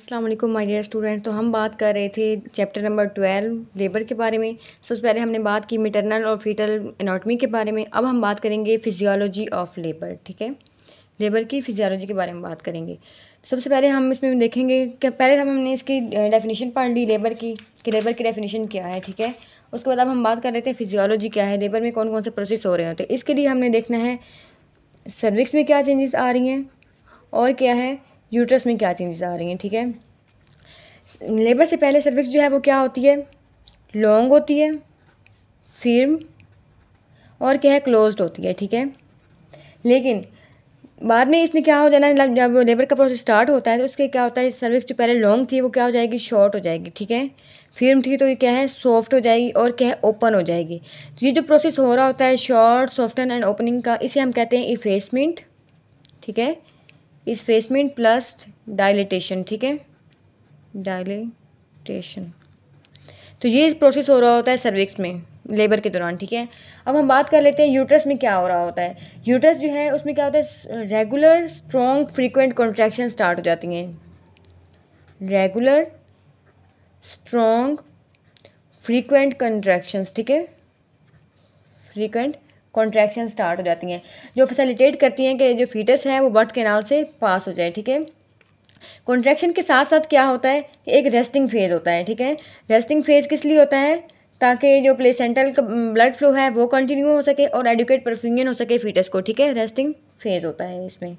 अस्सलाम वालेकुम my dear student तो हम बात कर रहे थे चैप्टर नंबर ट्वेल्व लेबर के बारे में सबसे पहले हमने बात की मिटरनल और फीटल एनाटमी के बारे में अब हम बात करेंगे फिजियोलॉजी ऑफ लेबर ठीक है लेबर की फिजियोलॉजी के बारे में बात करेंगे सबसे पहले हम इसमें देखेंगे कि पहले हम हमने इसकी डेफिनेशन पढ़ ली लेबर की कि लेबर की डेफिनेशन क्या है ठीक है उसके बाद अब हम बात कर रहे थे फिजियोलॉजी क्या है लेबर में कौन कौन से प्रोसेस हो रहे होते हैं इसके लिए हमने देखना है सर्विक्स में क्या चेंजेस आ रही हैं और क्या है यूट्रस में क्या चेंजेस आ रही हैं ठीक है लेबर से पहले सर्विक्स जो है वो क्या होती है लॉन्ग होती है फिर और क्या है क्लोज्ड होती है ठीक है लेकिन बाद में इसने क्या हो जाना है जब लेबर का प्रोसेस स्टार्ट होता है तो उसके क्या होता है सर्विस जो पहले लॉन्ग थी वो क्या हो जाएगी शॉर्ट हो जाएगी ठीक है फिर्म थी तो ये क्या है सॉफ्ट हो जाएगी और क्या है ओपन हो जाएगी तो ये जो प्रोसेस हो रहा होता है शॉर्ट सॉफ्टन एंड ओपनिंग का इसे हम कहते हैं इफेसमेंट ठीक है फेसमेंट प्लस डायलिटेशन ठीक है डायलिटेशन तो ये प्रोसेस हो रहा होता है सर्विक्स में लेबर के दौरान ठीक है अब हम बात कर लेते हैं यूट्रस में क्या हो रहा होता है यूट्रस जो है उसमें क्या होता है regular strong frequent contraction start हो जाती हैं रेगुलर स्ट्रॉन्ग फ्रीक्वेंट कंट्रैक्शंस ठीक है फ्रीक्वेंट कॉन्ट्रैक्शन स्टार्ट हो जाती हैं जो फैसिलिटेट करती हैं कि जो फीटस है वो बर्थ केनाल से पास हो जाए ठीक है कॉन्ट्रैक्शन के साथ साथ क्या होता है कि एक रेस्टिंग फेज़ होता है ठीक है रेस्टिंग फेज़ किस लिए होता है ताकि जो प्लेसेंटल का ब्लड फ्लो है वो कंटिन्यू हो सके और एडुकेट परफ्यूजन हो सके फीटस को ठीक है रेस्टिंग फेज़ होता है इसमें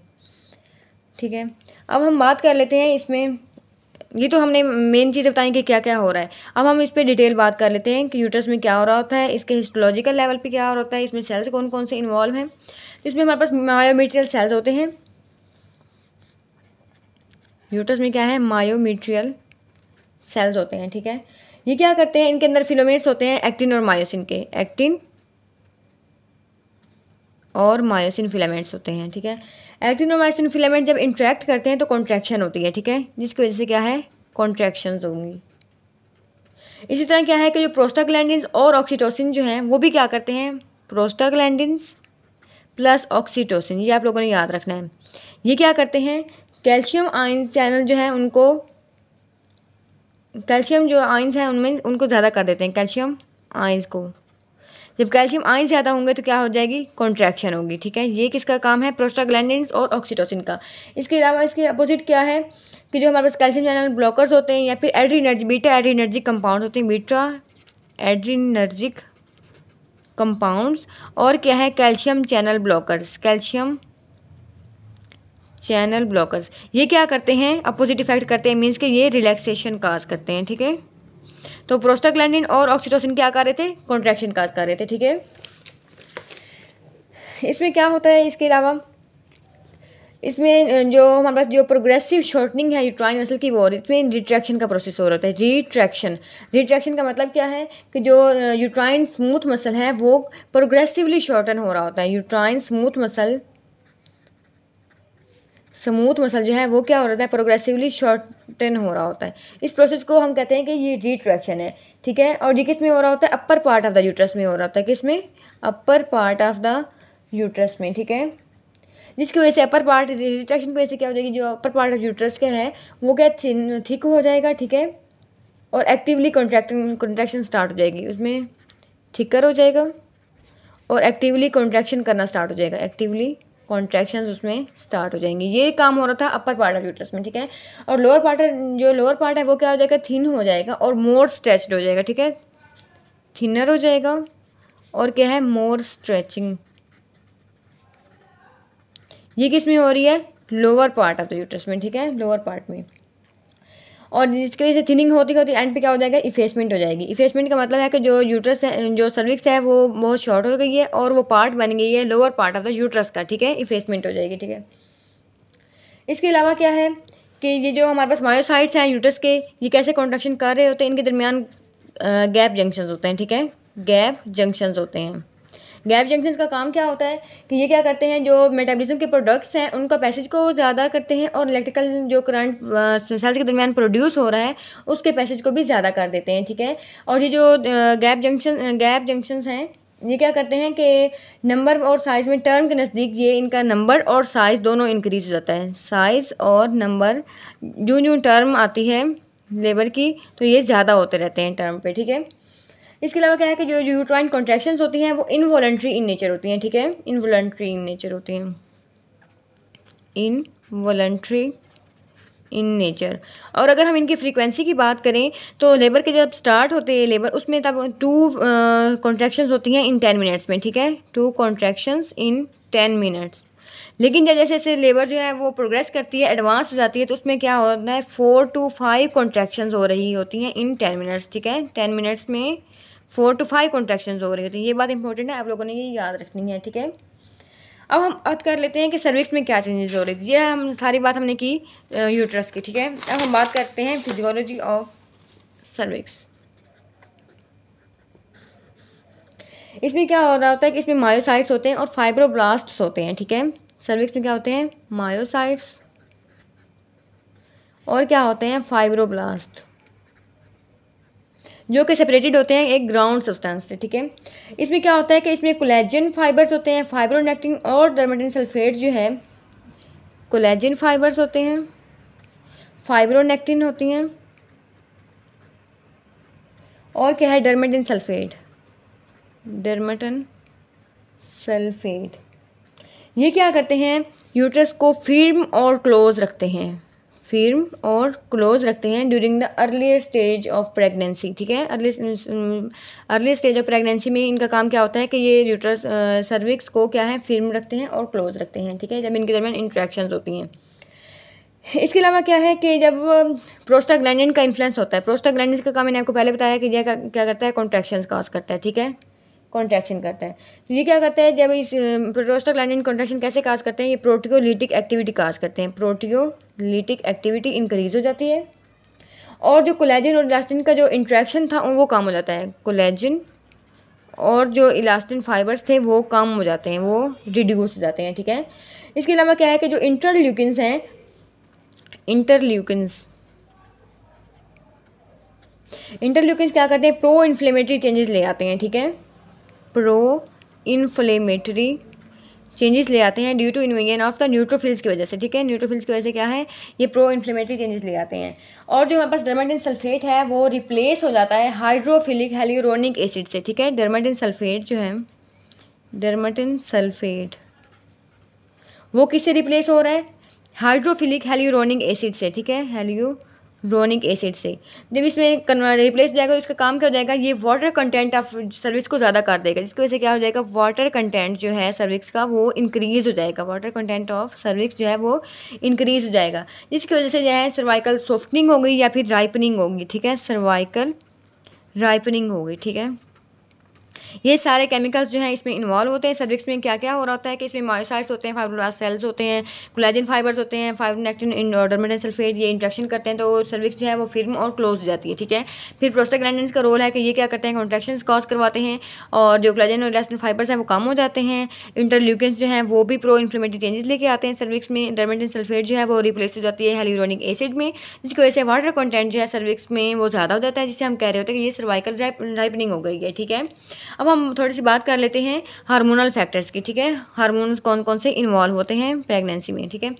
ठीक है अब हम बात कर लेते हैं इसमें ये तो हमने मेन चीज़ें बताई कि क्या क्या हो रहा है अब हम इस पर डिटेल बात कर लेते हैं कि यूटरस में क्या हो रहा होता है इसके हिस्टोलॉजिकल लेवल पे क्या हो रहा होता है इसमें सेल्स कौन कौन से इन्वॉल्व हैं इसमें हमारे पास मायोमीट्रियल सेल्स होते हैं यूटरस में क्या है मायोमीट्रियल सेल्स होते हैं ठीक है ये क्या करते हैं इनके अंदर फिलोमेट्स होते हैं एक्टिन और मायोसिन के एक्टिन और मायोसिन फिलामेंट्स होते हैं ठीक है एक्टिनोमाइसिन फिलामेंट जब इंट्रैक्ट करते हैं तो कॉन्ट्रैक्शन होती है ठीक है जिसकी वजह से क्या है कॉन्ट्रैक्शन होंगी इसी तरह क्या है कि जो प्रोस्टाग्लैंडिन्स और ऑक्सीटोसिन जो हैं वो भी क्या करते हैं प्रोस्टाग्लैंडिन्स प्लस ऑक्सीटोसिन ये आप लोगों ने याद रखना है ये क्या करते हैं कैल्शियम आयन चैनल जो है उनको कैल्शियम जो आइंस हैं उनमें उनको ज़्यादा कर देते हैं कैल्शियम आइंस को जब कैल्शियम आयन ज़्यादा होंगे तो क्या हो जाएगी कॉन्ट्रैक्शन होगी ठीक है ये किसका काम है प्रोस्टाग्लैंडिन्स और ऑक्सीटोसिन का इसके अलावा इसके अपोजिट क्या है कि जो हमारे पास कैल्शियम चैनल ब्लॉकर्स होते हैं या फिर एड्रीनर्जी बीटा एड्रीनर्जिक कंपाउंड होते हैं बीटा एड्रीनर्जिक कंपाउंड्स और क्या है calcium channel blockers calcium channel blockers ये क्या करते हैं अपोजिट इफेक्ट करते हैं मीन्स कि ये रिलैक्सेशन काज करते हैं ठीक है तो प्रोस्टाग्लैंडिन और ऑक्सीटोसिन क्या कर रहे थे कॉन्ट्रैक्शन काज कर रहे थे ठीक है इसमें क्या होता है इसके अलावा इसमें जो हमारे पास जो प्रोग्रेसिव शॉर्टनिंग है यूट्राइन मसल की वो इसमें रिट्रैक्शन का प्रोसेस हो रहा है रिट्रैक्शन रिट्रैक्शन का मतलब क्या है कि जो यूट्राइन स्मूथ मसल है वो प्रोग्रेसिवली शॉर्टन हो रहा होता है uterine smooth muscle smooth muscle जो है वो क्या हो रहा है प्रोग्रेसिवली शॉर्टन हो रहा होता है इस प्रोसेस को हम कहते हैं कि ये रिट्रैक्शन है ठीक है और ये किस में हो रहा होता है upper part of the uterus में हो रहा होता है किस में upper part of the uterus में ठीक है जिसकी वजह से अपर पार्ट रिट्रैक्शन की वजह से क्या हो जाएगी जो अपर पार्ट ऑफ यूट्रस का है वो क्या थिन थिक हो जाएगा ठीक है और एक्टिवली कॉन्ट्रैक्टिंग कॉन्ट्रैक्शन स्टार्ट हो जाएगी उसमें थिकर हो जाएगा और एक्टिवली कॉन्ट्रैक्शन करना स्टार्ट हो जाएगा एक्टिवली कॉन्ट्रैक्शन उसमें स्टार्ट हो जाएंगे ये काम हो रहा था अपर पार्ट ऑफ यूट्रस में ठीक है और लोअर पार्ट जो लोअर पार्ट है वो क्या हो जाएगा थिन हो जाएगा और मोर स्ट्रेच्ड हो जाएगा ठीक है थिनर हो जाएगा और क्या है मोर स्ट्रेचिंग ये किस में हो रही है lower part of the uterus में ठीक है लोअर पार्ट में और जिसकी वजह से थिनिंग होती होती एंड पे क्या हो जाएगा इफेसमेंट हो जाएगी इफेसमेंट का मतलब है कि जो यूट्रस है जो सर्विक्स है वो बहुत शॉर्ट हो गई है और वो पार्ट बन गई है lower part of the uterus का ठीक है इफेसमेंट हो जाएगी ठीक है इसके अलावा क्या है कि ये जो हमारे पास मायोसाइट्स हैं यूट्रस के ये कैसे कॉन्ट्रेक्शन कर रहे होते हैं इनके दरमियान गैप जंक्शन होते हैं ठीक है गैप जंक्शंस होते हैं गैप जंक्शन का काम क्या होता है कि ये क्या करते हैं जो मेटाबॉलिज्म के प्रोडक्ट्स हैं उनका पैसेज को ज़्यादा करते हैं और इलेक्ट्रिकल जो करंट सेल्स के दरमियान प्रोड्यूस हो रहा है उसके पैसेज को भी ज़्यादा कर देते हैं ठीक है और ये जो गैप जंक्शन गैप जंक्शन हैं ये क्या करते हैं कि नंबर और साइज़ में टर्म के नज़दीक ये इनका नंबर और साइज़ दोनों इंक्रीज हो जाता है साइज़ और नंबर जो जो टर्म आती है लेबर की तो ये ज़्यादा होते रहते हैं टर्म पे ठीक है इसके अलावा क्या है कि जो यूट्राइन कॉन्ट्रैक्शन होती हैं वो इनवॉलेंट्री इन नेचर होती हैं ठीक है इनवॉलेंट्री इन नेचर होती हैं इन वॉलेंट्री इन नेचर और अगर हम इनकी फ्रीक्वेंसी की बात करें तो लेबर के जब स्टार्ट होते हैं लेबर उसमें तब टू uh, होती हैं इन टेन मिनट्स में ठीक है two contractions in ten minutes लेकिन जब जैसे जैसे लेबर जो है वो प्रोग्रेस करती है एडवांस हो जाती है तो उसमें क्या होता है फोर टू फाइव कॉन्ट्रेक्शन हो रही होती हैं इन टेन मिनट्स ठीक है टेन मिनट्स में फोर टू फाइव कॉन्ट्रेक्शन हो रही होती है ये बात इंपॉर्टेंट है आप लोगों ने ये याद रखनी है ठीक है अब हम बात कर लेते हैं कि सर्विक्स में क्या चेंजेस हो रहे थी ये हम सारी बात हमने की यूट्रस की ठीक है अब हम बात करते हैं फिजियोलॉजी ऑफ सर्विक्स इसमें क्या हो रहा होता है कि इसमें मायोसाइट्स होते हैं और फाइब्रोब्लास्ट्स होते हैं ठीक है सर्विक्स में क्या होते हैं मायोसाइट्स और क्या होते हैं फाइब्रोब्लास्ट जो कि सेपरेटेड होते हैं एक ग्राउंड सब्सटेंस से ठीक है इसमें क्या होता है कि इसमें कोलेजन फाइबर्स होते हैं फाइब्रोनेक्टिन और डर्मेटिन सल्फेट जो है कोलेजन फाइबर्स होते हैं फाइब्रोनेक्टिन होती हैं और क्या है डर्मेटिन सल्फेट डर्मेटन सल्फेट ये क्या करते हैं यूट्रस को फिर्म और क्लोज रखते हैं फिर्म और क्लोज रखते हैं during the earliest stage of pregnancy ठीक है early early stage of pregnancy में इनका काम क्या होता है कि ये यूट्रस सर्विक्स को क्या है फिर्म रखते हैं और क्लोज रखते हैं ठीक है जब इनके दरमियान इंट्रैक्शन होती हैं इसके अलावा क्या है कि जब प्रोस्टाग्लैंडिन का इन्फ्लुएंस होता है प्रोस्टाग्लैंडिन का काम मैंने आपको पहले बताया कि यह क्या करता है कॉन्ट्रैक्शन काज करता है ठीक है कॉन्ट्रैक्शन करता है तो ये क्या करता है जब इस प्रोटोस्टाग्लैंडिन कॉन्ट्रैक्शन कैसे काज करते हैं ये प्रोटियोलिटिक एक्टिविटी काज करते हैं प्रोटियोलिटिक एक्टिविटी इंक्रीज हो जाती है और जो कोलेजन और इलास्टिन का जो इंट्रैक्शन था वो कम हो जाता है कोलेजन और जो इलास्टिन फाइबर्स थे वो कम हो जाते हैं वो रिड्यूस हो जाते हैं ठीक है इसके अलावा क्या है कि जो इंटरल्यूकिन हैं इंटरल्यूकिन्स इंटरल्यूकिन क्या करते हैं प्रो इन्फ्लेमेटरी चेंजेस ले आते हैं ठीक है प्रो इन्फ्लेमेटरी चेंजेस ले आते हैं due to invasion of the neutrophils की वजह से ठीक है न्यूट्रोफिल्स की वजह से क्या है ये प्रो इन्फ्लेमेटरी चेंजेस ले आते हैं और जो हमारे पास डर्माटिन सल्फेट है वो रिप्लेस हो जाता है हाइड्रोफिलिक हेलियोरोनिक एसिड से ठीक है डर्माटिन सल्फेट जो है डर्माटिन सल्फेट वो किससे रिप्लेस हो रहा है हाइड्रोफिलिक हेलियोरोनिक एसिड से ठीक है हेलियो रोनिक एसिड से जब इसमें कन्वर्ट रिप्लेस जाएगा तो इसका काम क्या हो जाएगा ये वाटर कंटेंट ऑफ सर्विस को ज़्यादा कर देगा जिसकी वजह से क्या हो जाएगा वाटर कंटेंट जो है सर्विस का वो इंक्रीज़ हो जाएगा वाटर कंटेंट ऑफ सर्विस जो है वो इंक्रीज़ हो जाएगा जिसकी वजह से जो है सर्वाइकल सॉफ्टनिंग होगी या फिर राइपनिंग होगी ठीक है सर्वाइकल राइपनिंग होगी ठीक है ये सारे केमिकल्स जो हैं इसमें इन्वॉल्व होते हैं सर्विक्स में क्या क्या हो रहा होता है कि इसमें मॉइसाइड्स होते हैं फाइब्रोलास सेल्स होते हैं कोलाजिन फाइबर्स होते हैं फाइब्रोनेक्टिन डोडरमेटन सल्फेट ये इंट्रेक्शन करते हैं तो सर्विक्स जो है वो फिल्म और क्लोज हो जाती है ठीक है फिर प्रोस्टाग्लैंडेंस का रोल है कि ये क्या करते हैं कॉन्ट्रेक्शन कॉज करवाते हैं और जो कोलेजन और इलास्टिन फाइबर्स हैं वो कम हो जाते हैं इंटरल्यूकेंस जो है वो भी प्रो इन्फ्लेमेटरी चेंजेस लेके आते हैं सर्विक्स में डरमेटन सल्फेट जो है वो रिप्लेस हो जाती है हेलोरोनिक एसिड में जिसकी वजह से वाटर कॉन्टेंट जो है सर्विक्स में वो ज़्यादा हो जाता है जिसे हम कह रहे होते हैं कि ये सर्वाइकल राइपनिंग हो गई है ठीक है अब हम थोड़ी सी बात कर लेते हैं हार्मोनल फैक्टर्स की ठीक है हार्मोन्स कौन कौन से इन्वॉल्व होते हैं प्रेगनेंसी में ठीक है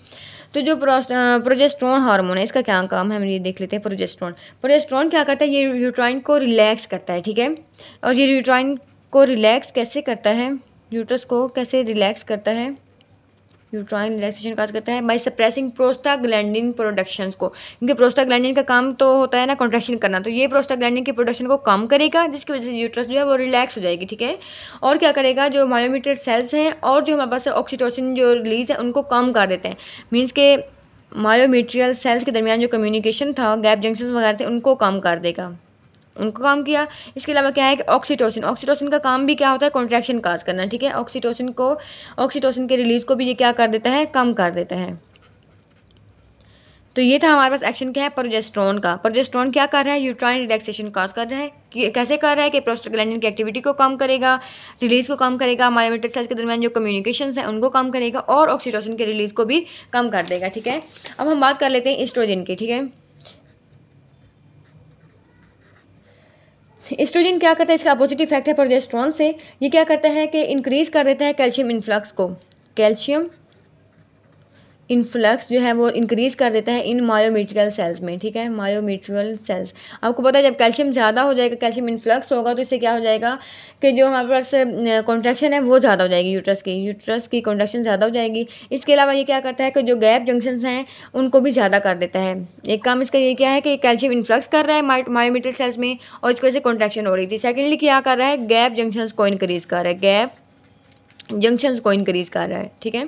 तो जो प्रोजेस्ट्रॉन हार्मोन है इसका क्या काम है हम ये देख लेते हैं प्रोजेस्ट्रॉन प्रोजेस्ट्रॉन क्या करता है ये यूट्राइन को रिलैक्स करता है ठीक है और ये यूट्राइन को रिलैक्स कैसे करता है यूट्रस को कैसे रिलैक्स करता है यूट्राइन रिलैक्सेशन काज करता है बाई सप्रेसिंग प्रोस्टाग्लैंडिन प्रोडक्शंस को क्योंकि प्रोस्टाग्लैंडिन का काम तो होता है ना कॉन्ट्रेक्शन करना तो ये प्रोस्टाग्लैंडिन की प्रोडक्शन को कम करेगा जिसकी वजह से यूट्रस जो है वो रिलैक्स हो जाएगी ठीक है और क्या करेगा जो मायोमीटर सेल्स हैं और जो हमारे पास ऑक्सीटोसिन जो रिलीज़ है उनको कम कर देते हैं मीन्स के मायोमीट्रियल सेल्स के दरमियान जो कम्युनिकेशन था गैप जंक्शन वगैरह थे उनको कम कर देगा उनको काम किया इसके अलावा क्या है कि ऑक्सीटोसिन ऑक्सीटोसिन का काम भी क्या होता है कॉन्ट्रैक्शन काज करना ठीक है ऑक्सीटोसिन को ऑक्सीटोसिन के रिलीज को भी ये क्या कर देता है कम कर देता है तो ये था हमारे पास एक्शन क्या है प्रोजेस्ट्रॉन का प्रोजेस्ट्रॉन क्या कर रहा है यूट्राइन रिलैक्सेशन कॉज कर रहा है कैसे कर रहा है कि प्रोस्टाग्लैंडिन की एक्टिविटी को कम करेगा रिलीज को कम करेगा मायोमेट्रिक सेल्स के दरमियान जो कम्युनिकेशन है उनको कम करेगा और ऑक्सीटोसिन के रिलीज को भी कम कर देगा ठीक है अब हम बात कर लेते हैं इस्ट्रोजिन की ठीक है इस्ट्रोजन क्या करता है इसका अपोजिट इफेक्ट है प्रोजेस्ट्रॉन से ये क्या करता है कि इंक्रीज़ कर देता है कैल्शियम इन्फ्लक्स को कैल्शियम इन्फ्लक्स जो है वो इंक्रीज़ कर देता है इन मायोमीट्रियल सेल्स में ठीक है मायोमीट्रियल सेल्स आपको पता है जब कैल्शियम ज़्यादा हो जाएगा कैल्शियम इन्फ्लक्स होगा तो इससे क्या हो जाएगा कि जो हमारे पास कॉन्ट्रेक्शन है वो ज़्यादा हो जाएगी यूट्रस की यूट्रस की कॉन्ट्रेक्शन ज़्यादा हो जाएगी इसके अलावा ये क्या करता है कि जो गैप जंक्शंस हैं उनको भी ज़्यादा कर देता है एक काम इसका ये क्या है कि कैल्शियम इन्फ्लक्स कर रहा है मायोमीट्रियल सेल्स में और इसकी वजह से कॉन्ट्रेक्शन हो रही थी सेकेंडली क्या कर रहा है गैप जंक्शंस को इंक्रीज़ कर रहा है गैप जंक्शन को इनक्रीज़ कर रहा है ठीक है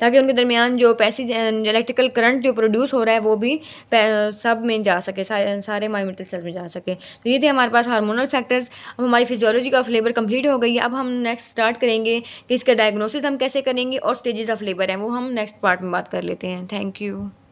ताकि उनके दरमियान जो पैसेज इलेक्ट्रिकल करंट जो प्रोड्यूस हो रहा है वो भी सब में जा सके सारे माइमेटल सेल्स में जा सके तो ये थे हमारे पास हार्मोनल फैक्टर्स अब हमारी फिजियोलॉजी का फ्लेवर कंप्लीट हो गई है अब हम नेक्स्ट स्टार्ट करेंगे कि इसका डायग्नोसिस हम कैसे करेंगे और स्टेजेस ऑफ लेबर हैं वो हम नेक्स्ट पार्ट में बात कर लेते हैं थैंक यू